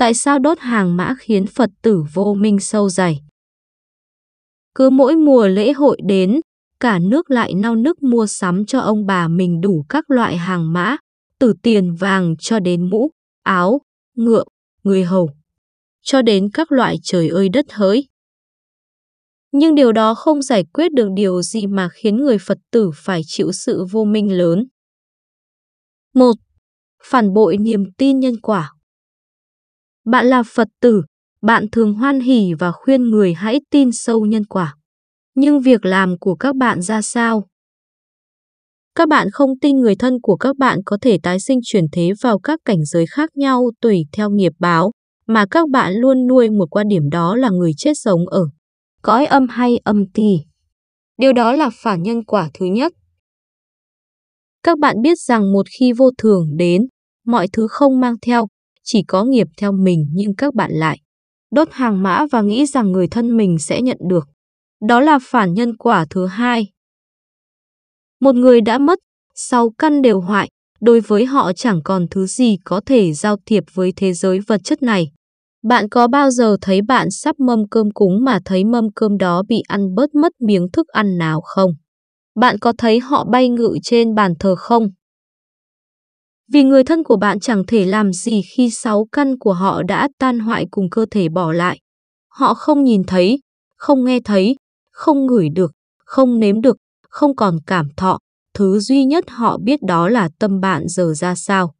Tại sao đốt hàng mã khiến Phật tử vô minh sâu dày? Cứ mỗi mùa lễ hội đến, cả nước lại nao nức mua sắm cho ông bà mình đủ các loại hàng mã, từ tiền vàng cho đến mũ, áo, ngựa, người hầu, cho đến các loại trời ơi đất hỡi. Nhưng điều đó không giải quyết được điều gì mà khiến người Phật tử phải chịu sự vô minh lớn. 1. Phản bội niềm tin nhân quả bạn là Phật tử, bạn thường hoan hỉ và khuyên người hãy tin sâu nhân quả. Nhưng việc làm của các bạn ra sao? Các bạn không tin người thân của các bạn có thể tái sinh chuyển thế vào các cảnh giới khác nhau tùy theo nghiệp báo, mà các bạn luôn nuôi một quan điểm đó là người chết sống ở cõi âm hay âm tì. Điều đó là phản nhân quả thứ nhất. Các bạn biết rằng một khi vô thường đến, mọi thứ không mang theo, chỉ có nghiệp theo mình nhưng các bạn lại đốt hàng mã và nghĩ rằng người thân mình sẽ nhận được. Đó là phản nhân quả thứ hai. Một người đã mất, sau căn đều hoại, đối với họ chẳng còn thứ gì có thể giao thiệp với thế giới vật chất này. Bạn có bao giờ thấy bạn sắp mâm cơm cúng mà thấy mâm cơm đó bị ăn bớt mất miếng thức ăn nào không? Bạn có thấy họ bay ngự trên bàn thờ không? Vì người thân của bạn chẳng thể làm gì khi sáu căn của họ đã tan hoại cùng cơ thể bỏ lại. Họ không nhìn thấy, không nghe thấy, không ngửi được, không nếm được, không còn cảm thọ. Thứ duy nhất họ biết đó là tâm bạn giờ ra sao.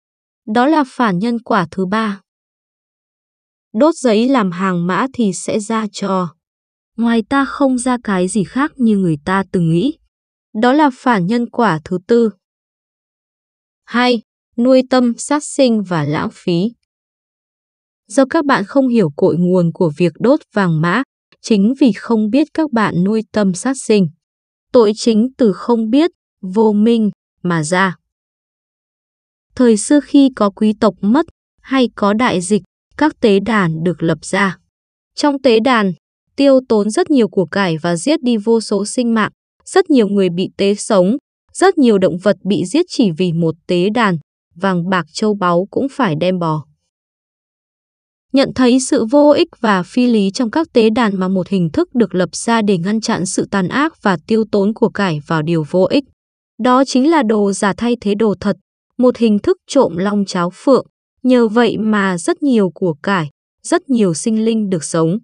Đó là phản nhân quả thứ ba. Đốt giấy làm hàng mã thì sẽ ra trò. Ngoài ta không ra cái gì khác như người ta từng nghĩ. Đó là phản nhân quả thứ tư. 2 nuôi tâm sát sinh và lãng phí. Do các bạn không hiểu cội nguồn của việc đốt vàng mã, chính vì không biết các bạn nuôi tâm sát sinh. Tội chính từ không biết, vô minh mà ra. Thời xưa khi có quý tộc mất hay có đại dịch, các tế đàn được lập ra. Trong tế đàn, tiêu tốn rất nhiều của cải và giết đi vô số sinh mạng, rất nhiều người bị tế sống, rất nhiều động vật bị giết chỉ vì một tế đàn, vàng bạc châu báu cũng phải đem bỏ. Nhận thấy sự vô ích và phi lý trong các tế đàn mà một hình thức được lập ra để ngăn chặn sự tàn ác và tiêu tốn của cải vào điều vô ích. Đó chính là đồ giả thay thế đồ thật, một hình thức trộm long cháo phượng, nhờ vậy mà rất nhiều của cải, rất nhiều sinh linh được sống.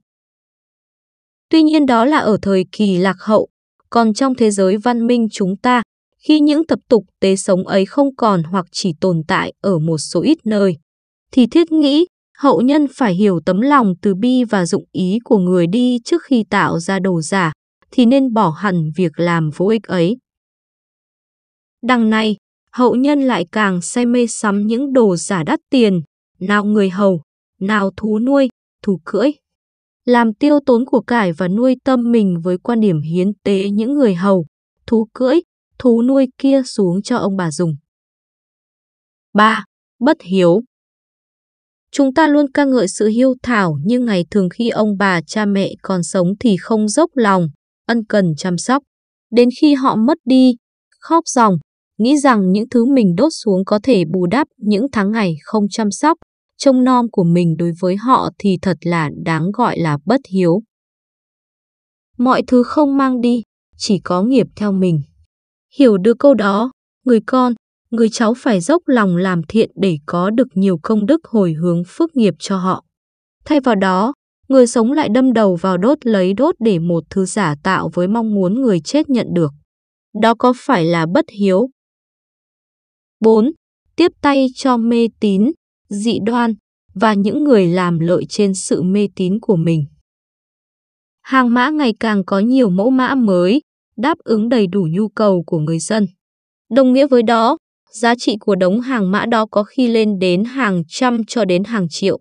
Tuy nhiên đó là ở thời kỳ lạc hậu, còn trong thế giới văn minh chúng ta, khi những tập tục tế sống ấy không còn hoặc chỉ tồn tại ở một số ít nơi. Thì thiết nghĩ, hậu nhân phải hiểu tấm lòng từ bi và dụng ý của người đi trước khi tạo ra đồ giả, thì nên bỏ hẳn việc làm vô ích ấy. Đằng này, hậu nhân lại càng say mê sắm những đồ giả đắt tiền, nào người hầu, nào thú nuôi, thú cưỡi. Làm tiêu tốn của cải và nuôi tâm mình với quan điểm hiến tế những người hầu, thú cưỡi, thú nuôi kia xuống cho ông bà dùng. 3. Bất hiếu Chúng ta luôn ca ngợi sự hiêu thảo nhưng ngày thường khi ông bà cha mẹ còn sống thì không dốc lòng, ân cần chăm sóc. Đến khi họ mất đi, khóc ròng, nghĩ rằng những thứ mình đốt xuống có thể bù đắp những tháng ngày không chăm sóc, trông nom của mình đối với họ thì thật là đáng gọi là bất hiếu. Mọi thứ không mang đi, chỉ có nghiệp theo mình. Hiểu được câu đó, người con, người cháu phải dốc lòng làm thiện để có được nhiều công đức hồi hướng phước nghiệp cho họ. Thay vào đó, người sống lại đâm đầu vào đốt lấy đốt để một thứ giả tạo với mong muốn người chết nhận được. Đó có phải là bất hiếu? 4. Tiếp tay cho mê tín, dị đoan và những người làm lợi trên sự mê tín của mình. Hàng mã ngày càng có nhiều mẫu mã mới, đáp ứng đầy đủ nhu cầu của người dân. Đồng nghĩa với đó, giá trị của đống hàng mã đó có khi lên đến hàng trăm cho đến hàng triệu.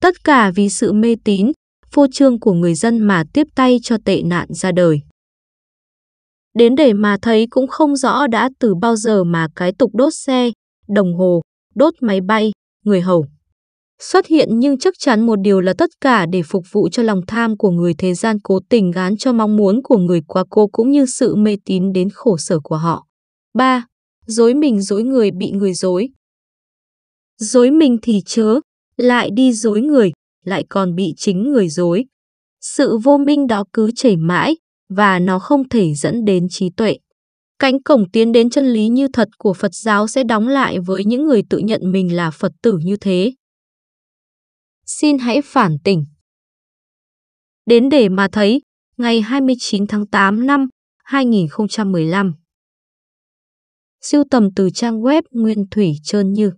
Tất cả vì sự mê tín, phô trương của người dân mà tiếp tay cho tệ nạn ra đời. Đến để mà thấy cũng không rõ đã từ bao giờ mà cái tục đốt xe, đồng hồ, đốt máy bay, người hầu xuất hiện nhưng chắc chắn một điều là tất cả để phục vụ cho lòng tham của người thế gian cố tình gán cho mong muốn của người quá cố cũng như sự mê tín đến khổ sở của họ. 3. Dối mình dối người bị người dối. Dối mình thì chớ, lại đi dối người, lại còn bị chính người dối. Sự vô minh đó cứ chảy mãi và nó không thể dẫn đến trí tuệ. Cánh cổng tiến đến chân lý như thật của Phật giáo sẽ đóng lại với những người tự nhận mình là Phật tử như thế. Xin hãy phản tỉnh. Đến để mà thấy, ngày 29 tháng 8 năm 2015. Siêu tầm từ trang web Nguyên Thủy Trơn Như